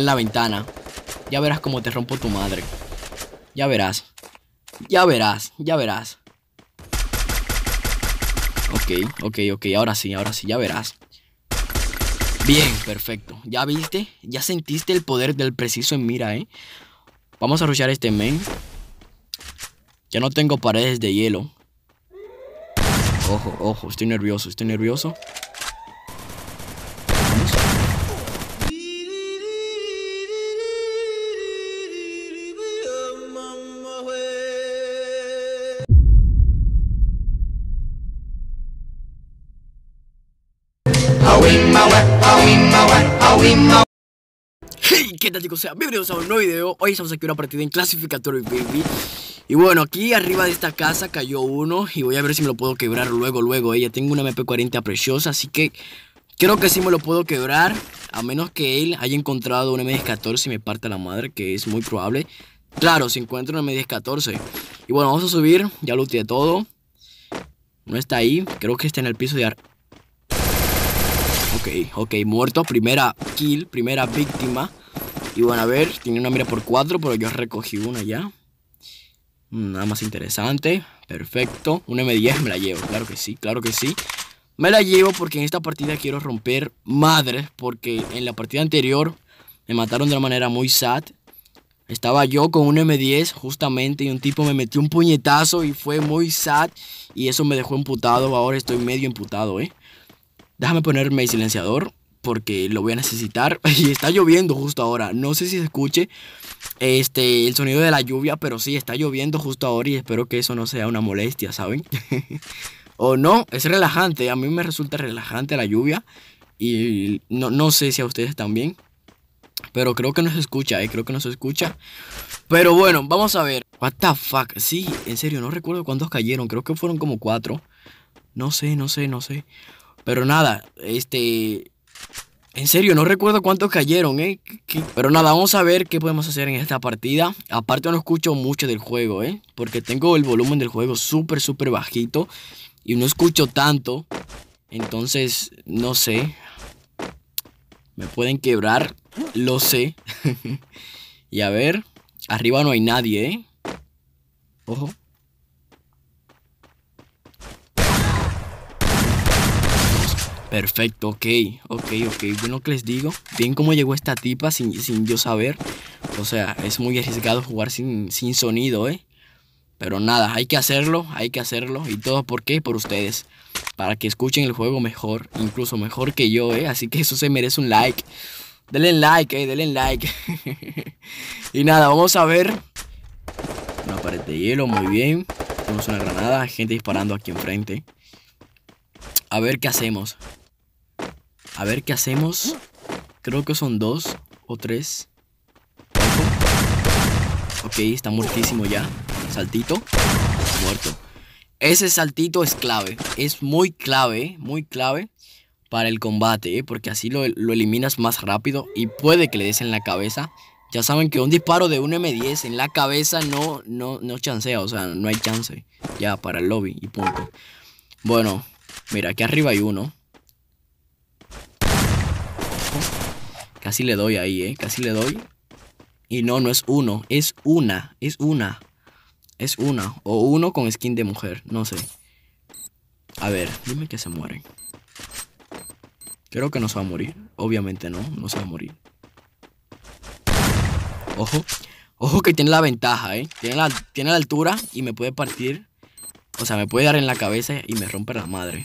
en la ventana. Ya verás cómo te rompo tu madre. Ya verás. Ya verás, ya verás. Ok, ok, ok, ahora sí, ahora sí, ya verás. Bien, perfecto. ¿Ya viste? ¿Ya sentiste el poder del preciso en mira, eh? Vamos a rushar este main. Ya no tengo paredes de hielo. Ojo, ojo, estoy nervioso, estoy nervioso. Hey, ¿qué tal chicos? Sean bienvenidos a un nuevo video Hoy estamos aquí en una partida en clasificatorio, baby Y bueno, aquí arriba de esta casa cayó uno Y voy a ver si me lo puedo quebrar luego, luego Ella eh. tengo una MP40 preciosa, así que Creo que sí me lo puedo quebrar A menos que él haya encontrado una m 14 y me parte la madre Que es muy probable Claro, si encuentro una m 14 Y bueno, vamos a subir, ya lo todo No está ahí, creo que está en el piso de arriba Ok, ok, muerto. Primera kill, primera víctima. Y bueno, a ver, tiene una mira por cuatro, pero yo recogí una ya. Mm, nada más interesante. Perfecto. un M10 me la llevo. Claro que sí, claro que sí. Me la llevo porque en esta partida quiero romper madre Porque en la partida anterior me mataron de una manera muy sad. Estaba yo con un M10 justamente y un tipo me metió un puñetazo y fue muy sad. Y eso me dejó emputado. Ahora estoy medio emputado, ¿eh? Déjame ponerme el silenciador porque lo voy a necesitar. Y está lloviendo justo ahora. No sé si se escuche este, el sonido de la lluvia, pero sí, está lloviendo justo ahora y espero que eso no sea una molestia, ¿saben? o no, es relajante. A mí me resulta relajante la lluvia y no, no sé si a ustedes también. Pero creo que no se escucha, eh, creo que no se escucha. Pero bueno, vamos a ver. What the fuck. Sí, en serio, no recuerdo cuántos cayeron. Creo que fueron como cuatro. No sé, no sé, no sé. Pero nada, este... En serio, no recuerdo cuántos cayeron, ¿eh? Pero nada, vamos a ver qué podemos hacer en esta partida. Aparte no escucho mucho del juego, ¿eh? Porque tengo el volumen del juego súper, súper bajito. Y no escucho tanto. Entonces, no sé. Me pueden quebrar, lo sé. y a ver, arriba no hay nadie, ¿eh? Ojo. Perfecto, ok, ok, ok. Bueno, que les digo, bien cómo llegó esta tipa sin, yo saber. O sea, es muy arriesgado jugar sin, sin sonido, ¿eh? Pero nada, hay que hacerlo, hay que hacerlo. ¿Y todo por qué? Por ustedes. Para que escuchen el juego mejor, incluso mejor que yo, ¿eh? Así que eso se merece un like. Denle like, ¿eh? Denle like. y nada, vamos a ver. Una pared de hielo, muy bien. Tenemos una granada, gente disparando aquí enfrente. A ver qué hacemos. A ver qué hacemos. Creo que son dos o tres. Ok, está muertísimo ya. Saltito. Muerto. Ese saltito es clave. Es muy clave, muy clave para el combate, ¿eh? porque así lo, eliminas más rápido y puede que le des en la cabeza. Ya saben que un disparo de un M10 en la cabeza no, no chancea, o sea, no hay chance ya para el lobby y punto. Bueno, mira, aquí arriba hay uno. Casi le doy ahí, ¿eh? Casi le doy. Y no, no es uno. Es una. Es una. Es una. O uno con skin de mujer. No sé. A ver, dime que se mueren. Creo que no se va a morir. Obviamente no, no se va a morir. Ojo. Ojo que tiene la ventaja, ¿eh? Tiene la, tiene la altura y me puede partir. O sea, me puede dar en la cabeza y me romper la madre.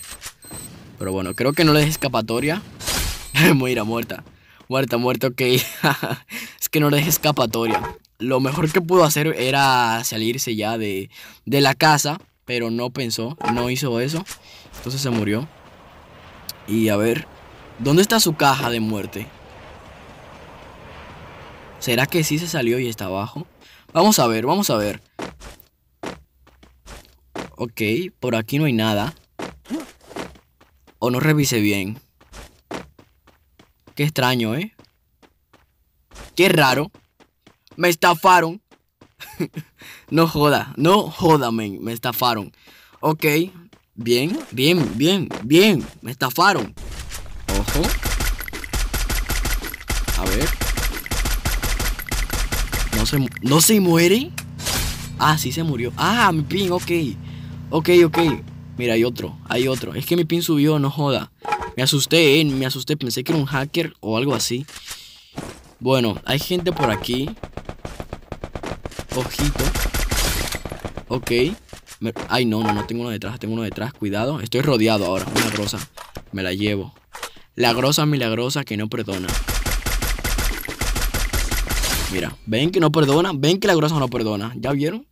Pero bueno, creo que no le es escapatoria. a muerta muerto muerta, ok. es que no le dejé escapatoria. Lo mejor que pudo hacer era salirse ya de, de la casa, pero no pensó, no hizo eso. Entonces se murió. Y a ver, ¿dónde está su caja de muerte? ¿Será que sí se salió y está abajo? Vamos a ver, vamos a ver. Ok, por aquí no hay nada. O no revise bien. Qué extraño, ¿eh? Qué raro. Me estafaron. no joda, no joda, Me estafaron. Ok, bien, bien, bien, bien. Me estafaron. Ojo. A ver. No se, no se muere. Ah, sí se murió. Ah, mi pin, ok. Ok, ok. Mira, hay otro, hay otro. Es que mi pin subió, no joda. Me asusté, eh, me asusté. Pensé que era un hacker o algo así. Bueno, hay gente por aquí. Ojito. Ok. Ay, no, no, no tengo uno detrás, tengo uno detrás. Cuidado, estoy rodeado ahora. Una grosa, Me la llevo. La grosa milagrosa que no perdona. Mira, ven que no perdona, ven que la grosa no perdona. ¿Ya vieron?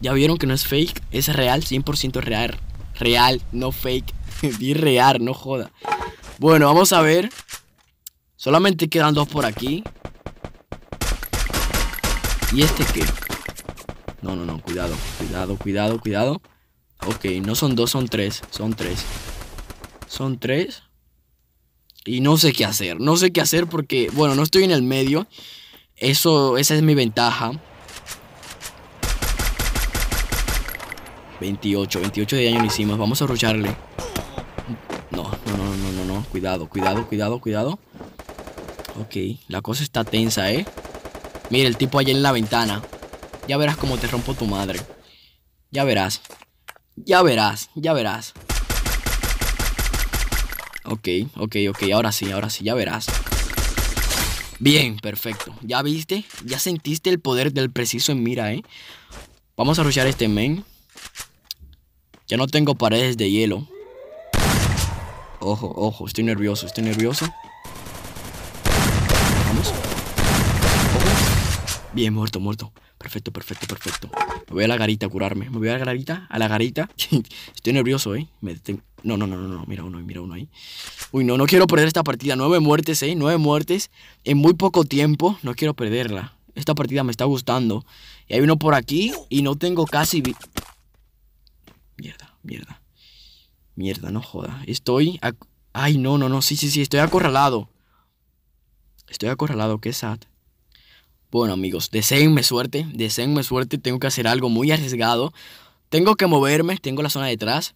¿Ya vieron que no es fake? Es real, 100% real. Real, no fake. Di real, no joda. Bueno, vamos a ver. Solamente quedan dos por aquí. ¿Y este qué? No, no, no, cuidado, cuidado, cuidado, cuidado. Ok, no son dos, son tres, son tres. Son tres. Y no sé qué hacer, no sé qué hacer porque, bueno, no estoy en el medio. Eso, esa es mi ventaja. 28, 28 de daño le hicimos, vamos a rucharle cuidado, cuidado, cuidado, cuidado. Ok, la cosa está tensa, ¿eh? Mira, el tipo allá en la ventana. Ya verás cómo te rompo tu madre. Ya verás. Ya verás, ya verás. Ok, ok, ok, ahora sí, ahora sí, ya verás. Bien, perfecto. ¿Ya viste? ¿Ya sentiste el poder del preciso en mira, eh? Vamos a rushear este men. Ya no tengo paredes de hielo. Ojo, ojo, estoy nervioso, estoy nervioso. Vamos. Bien, muerto, muerto. Perfecto, perfecto, perfecto. Me voy a la garita a curarme. Me voy a la garita, a la garita. estoy nervioso, ¿eh? No, no, no, no, Mira uno ahí, mira uno ahí. Uy, no, no quiero perder esta partida. Nueve muertes, ¿eh? Nueve muertes en muy poco tiempo. No quiero perderla. Esta partida me está gustando. Y hay uno por aquí y no tengo casi... Mierda, mierda. Mierda, no joda. Estoy... Ay, no, no, no. Sí, sí, sí. Estoy acorralado. Estoy acorralado. Qué sad. Bueno, amigos. Deseenme suerte. Deseenme suerte. Tengo que hacer algo muy arriesgado. Tengo que moverme. Tengo la zona detrás.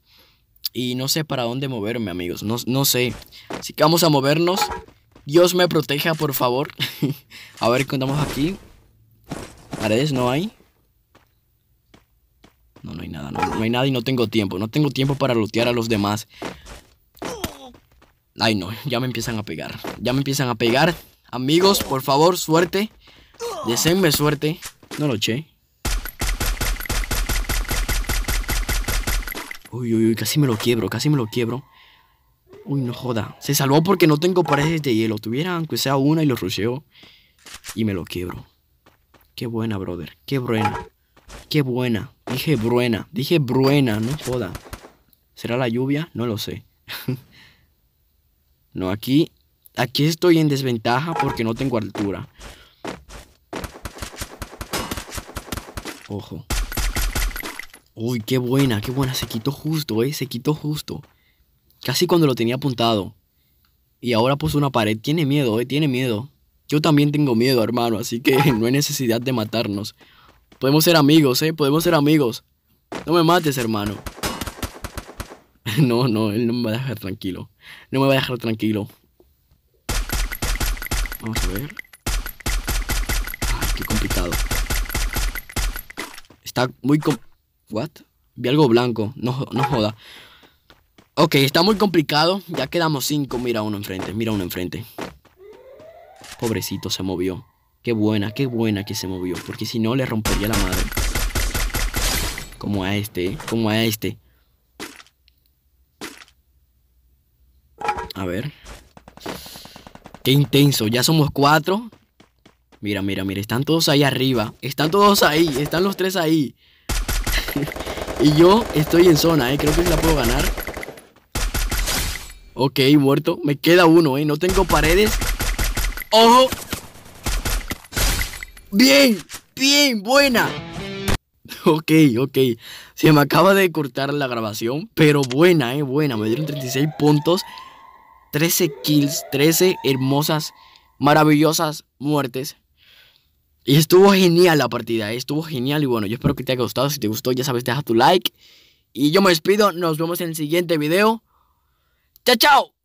Y no sé para dónde moverme, amigos. No, sé. Así que vamos a movernos. Dios me proteja, por favor. a ver qué contamos aquí. Paredes no hay no, hay nada y no tengo tiempo. No tengo tiempo para lootear a los demás. Ay, no, ya me empiezan a pegar. Ya me empiezan a pegar. Amigos, por favor, suerte. Deseenme suerte. No lo eché. Uy, uy, uy, casi me lo quiebro, casi me lo quiebro. Uy, no joda. Se salvó porque no tengo paredes de hielo. tuvieran, que sea una y lo rusheo. Y me lo quiebro. Qué buena, brother. Qué buena. Qué buena. Dije buena. Dije buena, no joda. ¿Será la lluvia? No lo sé. no, aquí. Aquí estoy en desventaja porque no tengo altura. Ojo. Uy, qué buena, qué buena. Se quitó justo, eh. Se quitó justo. Casi cuando lo tenía apuntado. Y ahora puso una pared. Tiene miedo, eh. Tiene miedo. Yo también tengo miedo, hermano. Así que no hay necesidad de matarnos. Podemos ser amigos, ¿eh? Podemos ser amigos. No me mates, hermano. No, no, él no me va a dejar tranquilo. No me va a dejar tranquilo. Vamos a ver. Ay, ah, qué complicado. Está muy com... ¿What? Vi algo blanco. No, no joda. Ok, está muy complicado. Ya quedamos cinco. Mira uno enfrente, mira uno enfrente. Pobrecito, se movió. Qué buena, qué buena que se movió, porque si no le rompería la madre. Como a este, ¿eh? como a este. A ver. Qué intenso, ya somos cuatro. Mira, mira, mira, están todos ahí arriba. Están todos ahí, están los tres ahí. y yo estoy en zona, eh, creo que la puedo ganar. Ok, muerto. Me queda uno, eh, no tengo paredes. ¡Ojo! Bien, bien, buena. Ok, ok. Se me acaba de cortar la grabación, pero buena, eh, buena. Me dieron 36 puntos, 13 kills, 13 hermosas, maravillosas muertes. Y estuvo genial la partida, eh, estuvo genial. Y bueno, yo espero que te haya gustado. Si te gustó, ya sabes, deja tu like. Y yo me despido. Nos vemos en el siguiente video. Chao, chao.